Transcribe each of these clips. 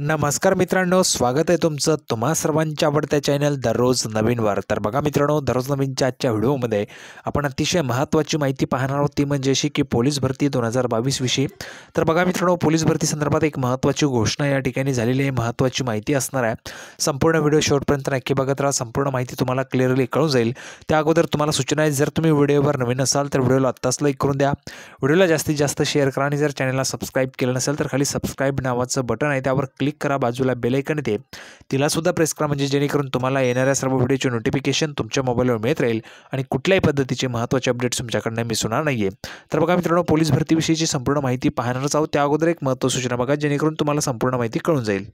नमस्कार मित्रांनो स्वागत आहे तुमचं तुम्हा सर्वांच्या आवडत्या चॅनल दररोज नवीनवर तर बघा मित्रांनो दररोज नवीनच्या आजच्या व्हिडिओमध्ये आपण अतिशय महत्त्वाची माहिती पाहणार आहोत ती म्हणजे अशी की पोलीस भरती दोन हजार बावीसविषयी तर बघा मित्रांनो पोलीस भरती संदर्भात एक महत्त्वाची घोषणा या ठिकाणी झालेली आहे महत्त्वाची माहिती असणार आहे संपूर्ण व्हिडिओ शेवटपर्यंत नक्की बघत राहा संपूर्ण माहिती तुम्हाला क्लिअरली कळून जाईल त्या अगोदर तुम्हाला सूचना आहे जर तुम्ही व्हिडिओवर नवीन असाल तर व्हिडिओला आत्ताच लाईक करून द्या व्हिडिओला जास्तीत जास्त शेअर करा आणि जर चॅनलला सबस्क्राईब केलं नसेल तर खाली सबस्क्राईब नावाचं बटन आहे त्यावर क्लिक क्लिक करा बाजूला बेलायकन येते तिलासुद्धा प्रेस करा म्हणजे जेणेकरून तुम्हाला येणाऱ्या सर्व व्हिडिओचे नोटिफिकेशन तुमच्या मोबाईलवर मिळत राहील आणि कुठल्याही पद्धतीचे महत्त्वाचे अपडेट्स तुमच्याकडनं मिस होणार नाही तर बघा मित्रांनो पोलीस भरतीविषयीची संपूर्ण माहिती पाहणारच आहोत त्या अगोदर एक महत्त्व सूचना बघा जेणेकरून तुम्हाला संपूर्ण माहिती कळून जाईल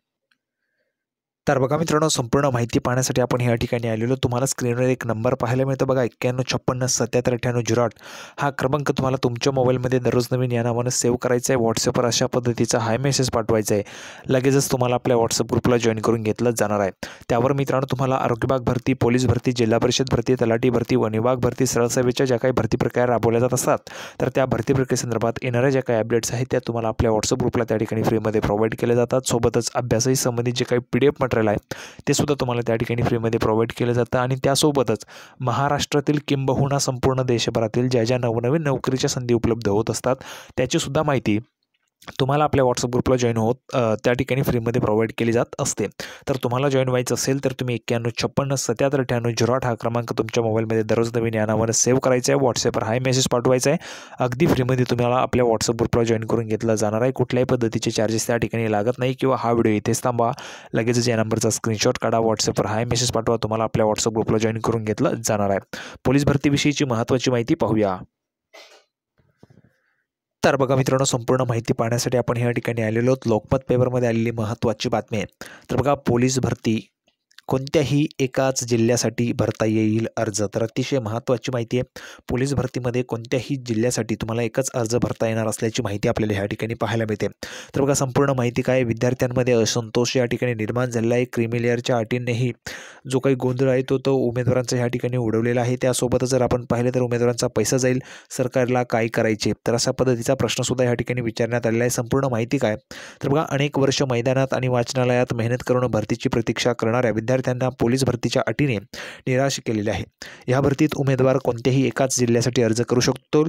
तर बघा मित्रांनो संपूर्ण माहिती पाहण्यासाठी आपण या ठिकाणी आलेलो तुम्हाला स्क्रीनवर एक नंबर पाहायला मिळतो बघा एक्क्याण्णव छप्पन्न सत्याहत्तर अठ्ठ्याण्णव जुराट हा क्रमांक तुम्हाला तुमच्या मोबाईलमध्ये दररोज नवीन या नावानं सेव्ह करायचा आहे व्हॉट्सअपवर अशा पद्धतीचा हाय मेसेज पाठवायचा आहे लगेचच तुम्हाला आपल्या व्हॉट्सअप ग्रुपला जॉईन करून घेतलं जाणार आहे त्यावर मित्रांनो तुम्हाला आरोग्यबाग भरती पोलीस भरती जिल्हा परिषद भरती तलाठी भरती वन विभाग भरती सरळसेवेच्या ज्या काही भरती प्रक्रिया राबवल्या जात असतात तर त्या भरती प्रक्रियेसंदर्भात येणाऱ्या ज्या काही अपडेट्स आहेत त्या तुम्हाला आपल्या व्हॉट्सअप ग्रुपला त्या ठिकाणी फ्रीमध्ये प्रोव्हाइड केल्या जातात सोबतच अभ्यासाशी संबंधित जे काही पी मटेरियल ते सुद्धा तुम्हाला त्या ठिकाणी फ्रीमध्ये प्रोव्हाइड केलं जातं आणि त्यासोबतच महाराष्ट्रातील किंबहुना संपूर्ण देशभरातील ज्या ज्या नवनवीन नोकरीच्या संधी उपलब्ध होत असतात सुद्धा माहिती तुम्हाला आपल्या व्हॉट्सअप ग्रुपला जॉईन होत त्या ठिकाणी फ्रीमध्ये प्रोव्हाइड केली जात असते तर तुम्हाला जॉईन व्हायचं असेल तर तुम्ही एक्क्याण्णव छप्पन्न सत्याहत्तर अठ्ठ्याण्णव झिरो आठ हा क्रमांक तुमच्या मोबाईलमध्ये दररोज नवीन या सेव्ह करायचा आहे व्हॉट्सअपवर हाय मेसेज पाठवायचा आहे अगदी फ्रीमध्ये तुम्हाला आपल्या व्हॉट्सअप ग्रुपला जॉईन करून घेतला जाणार आहे कुठल्याही पद्धतीचे चार्जेस त्या ठिकाणी लागत नाही किंवा हा व्हिडिओ इथेच थांबा लगेचच या नंबरचा स्क्रीनशॉट काढा व्हॉट्सअपवर हाय मेसेज पाठवा तुम्हाला आपल्या व्हॉट्सअप ग्रुपला जॉईन करून घेतलं जाणार आहे पोलीस भरतीविषयीची महत्त्वाची माहिती पाहूया तर बघा मित्रांनो संपूर्ण माहिती पाहण्यासाठी आपण या ठिकाणी आलेलो आहोत लोकमत पेपरमध्ये आलेली महत्त्वाची बातमी आहे तर बघा पोलीस भरती कोणत्याही एकाच जिल्ह्यासाठी भरता येईल अर्ज तर अतिशय महत्त्वाची माहिती आहे पोलीस भरतीमध्ये कोणत्याही जिल्ह्यासाठी तुम्हाला एकच अर्ज भरता येणार असल्याची माहिती आपल्याला ह्या ठिकाणी पाहायला मिळते तर बघा संपूर्ण माहिती काय विद्यार्थ्यांमध्ये असंतोष या ठिकाणी निर्माण झालेला आहे क्रिमिलेअरच्या अटींनीही जो काही गोंधळ आहे तो तो उमेदवारांचा ह्या ठिकाणी उडवलेला आहे त्यासोबतच जर आपण पाहिलं तर उमेदवारांचा पैसा जाईल सरकारला काय करायचे तर अशा पद्धतीचा प्रश्नसुद्धा ह्या ठिकाणी विचारण्यात आलेला आहे संपूर्ण माहिती काय तर बघा अनेक वर्ष मैदानात आणि वाचनालयात मेहनत करून भरतीची प्रतीक्षा करणाऱ्या विद्या विद्यार्थ्यांना पोलीस भरतीच्या अटीने निराश केलेले आहे या भरतीत उमेदवार कोणत्याही एकाच जिल्ह्यासाठी अर्ज करू शकतो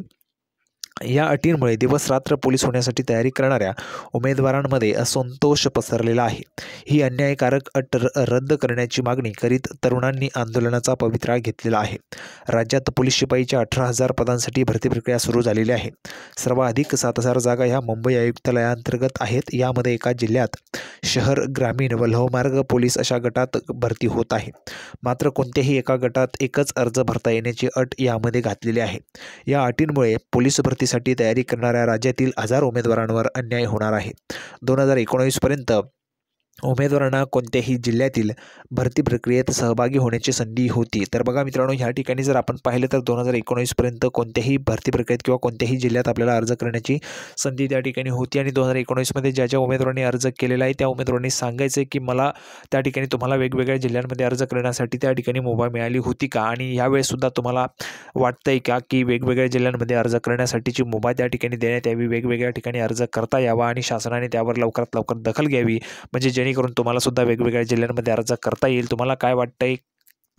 या अटींमुळे दिवस रात्र पोलीस होण्यासाठी तयारी करणाऱ्या उमेदवारांमध्ये असंतोष पसरलेला आहे ही अन्यायकारक अट रद्द करण्याची मागणी करीत तरुणांनी आंदोलनाचा पवित्रा घेतलेला आहे राज्यात पोलीस शिपाईच्या अठरा हजार पदांसाठी भरती प्रक्रिया सुरू झालेली आहे सर्वाधिक सात हजार जागा ह्या मुंबई आयुक्तालयाअंतर्गत आहेत यामध्ये एका जिल्ह्यात शहर ग्रामीण व लहमार्ग पोलीस अशा गटात भरती होत आहे मात्र कोणत्याही एका गटात एकच अर्ज भरता येण्याची अट यामध्ये घातलेली आहे या अटींमुळे पोलीस भरती साठी तयारी करणाऱ्या राज्यातील हजार उमेदवारांवर अन्याय होणार आहे दोन हजार एकोणावीसपर्यंत उमेदवारांना कोणत्याही जिल्ह्यातील भरती प्रक्रियेत सहभागी होण्याची संधी होती तर बघा मित्रांनो ह्या ठिकाणी जर आपण पाहिलं तर दोन हजार एकोणीसपर्यंत कोणत्याही भरती प्रक्रियेत किंवा कोणत्याही जिल्ह्यात आपल्याला अर्ज करण्याची संधी त्या ठिकाणी होती आणि दोन हजार एकोणीसमध्ये ज्या ज्या उमेदवारांनी अर्ज केलेला आहे त्या उमेदवारांनी सांगायचं आहे की मला त्या ठिकाणी तुम्हाला वेगवेगळ्या जिल्ह्यांमध्ये अर्ज करण्यासाठी त्या ठिकाणी मुभा मिळाली होती का आणि यावेळेसुद्धा तुम्हाला वाटतं आहे का की वेगवेगळ्या जिल्ह्यांमध्ये अर्ज करण्यासाठीची मुभा त्या ठिकाणी देण्यात यावी वेगवेगळ्या ठिकाणी अर्ज करता यावा आणि शासनाने त्यावर लवकरात लवकर दखल घ्यावी म्हणजे जेणेकरून तुम्हाला सुद्धा वेगवेगळ्या जिल्ह्यांमध्ये अर्ज करता येईल तुम्हाला काय वाटतंय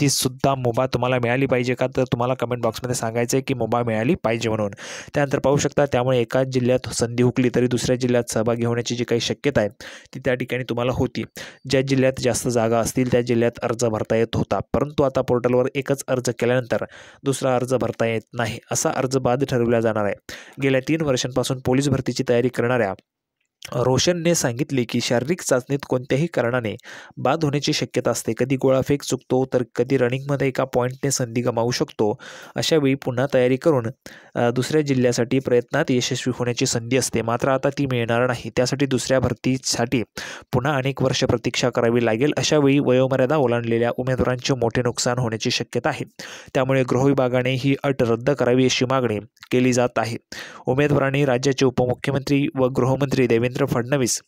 ती सुद्धा मुभा तुम्हाला मिळाली पाहिजे का तर तुम्हाला कमेंट बॉक्समध्ये सांगायचं आहे की मुभा मिळाली पाहिजे म्हणून त्यानंतर पाहू शकता त्यामुळे एकाच जिल्ह्यात संधी हुकली तरी दुसऱ्या जिल्ह्यात सहभागी होण्याची जी काही शक्यता आहे ती त्या ठिकाणी तुम्हाला होती ज्या जिल्ह्यात जास्त जागा असतील त्या जिल्ह्यात अर्ज भरता येत होता परंतु आता पोर्टलवर एकच अर्ज केल्यानंतर दुसरा अर्ज भरता येत नाही असा अर्ज बाद ठरवला जाणार आहे गेल्या तीन वर्षांपासून पोलीस भरतीची तयारी करणाऱ्या रोशनने सांगितले की शारीरिक चाचणीत कोणत्याही कारणाने बाद होण्याची शक्यता असते कधी गोळाफेक चुकतो तर कधी रनिंगमध्ये एका पॉईंटने संधी गमावू शकतो अशा पुन्हा तयारी करून दुसऱ्या जिल्ह्यासाठी प्रयत्नात यशस्वी होण्याची संधी असते मात्र आता ती मिळणार नाही त्यासाठी दुसऱ्या भरतीसाठी पुन्हा अनेक वर्ष प्रतीक्षा करावी लागेल अशा वयोमर्यादा ओलांडलेल्या उमेदवारांचे मोठे नुकसान होण्याची शक्यता आहे त्यामुळे गृहविभागाने ही अट रद्द करावी अशी मागणी केली जात आहे उमेदवारांनी राज्याचे उपमुख्यमंत्री व गृहमंत्री देवेंद्र फडणवीस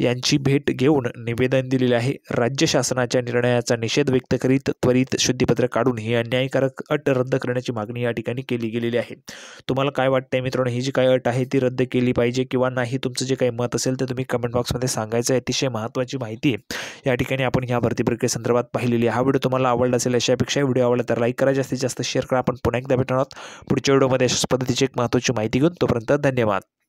यांची भेट घेऊन निवेदन दिलेले आहे राज्य शासनाच्या निर्णयाचा निषेध व्यक्त करीत त्वरित शुद्धीपत्र काढून ही अन्यायकारक अट रद्द करण्याची मागणी या ठिकाणी केली गेलेली आहे तुम्हाला काय वाटतंय मित्रांनो ही जी काय अट आहे ती रद्द केली पाहिजे किंवा नाही तुमचं जे काही मत असेल ते तुम्ही कमेंट बॉक्समध्ये सांगायचं आहे अतिशय महत्त्वाची माहिती आहे या ठिकाणी आपण ह्या भरती प्रक्रियेसंदर्भात पाहिलेली हा व्हिडिओ तुम्हाला आवडला असेल अशापेक्षा व्हिडिओ आवडला तर लाईक करा जास्तीत जास्त शेअर करा आपण पुन्हा एकदा भेटणार आहोत पुढच्या व्हिडिओमध्ये अशाच पद्धतीची एक महत्त्वाची माहिती घेऊन तोपर्यंत धन्यवाद